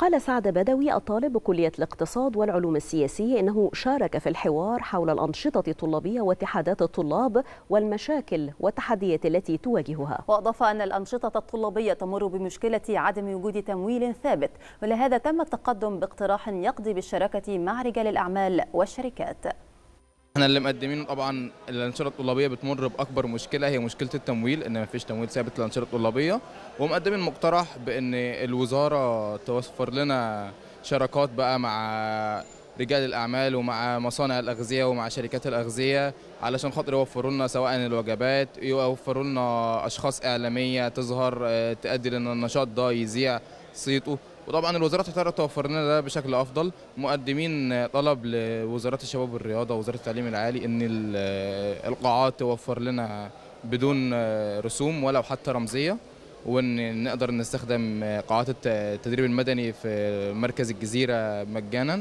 قال سعد بدوي الطالب بكلية الاقتصاد والعلوم السياسية إنه شارك في الحوار حول الأنشطة الطلابية واتحادات الطلاب والمشاكل والتحديات التي تواجهها وأضاف أن الأنشطة الطلابية تمر بمشكلة عدم وجود تمويل ثابت ولهذا تم التقدم باقتراح يقضي بالشراكة مع رجال الأعمال والشركات احنا اللي مقدمينه طبعا الانشطه الطلابيه بتمر باكبر مشكله هي مشكله التمويل ان ما فيش تمويل ثابت للانشطه الطلابيه ومقدمين مقترح بان الوزاره توفر لنا شراكات بقى مع رجال الاعمال ومع مصانع الاغذيه ومع شركات الاغذيه علشان خاطر يوفروا لنا سواء الوجبات يوفروا لنا اشخاص اعلاميه تظهر آه، تؤدي لان النشاط ده يذيع صيته وطبعا الوزارات هتقدر توفر لنا ده بشكل افضل مقدمين طلب لوزارات الشباب والرياضه ووزاره التعليم العالي ان القاعات توفر لنا بدون رسوم ولو حتى رمزيه وان نقدر نستخدم قاعات التدريب المدني في مركز الجزيره مجانا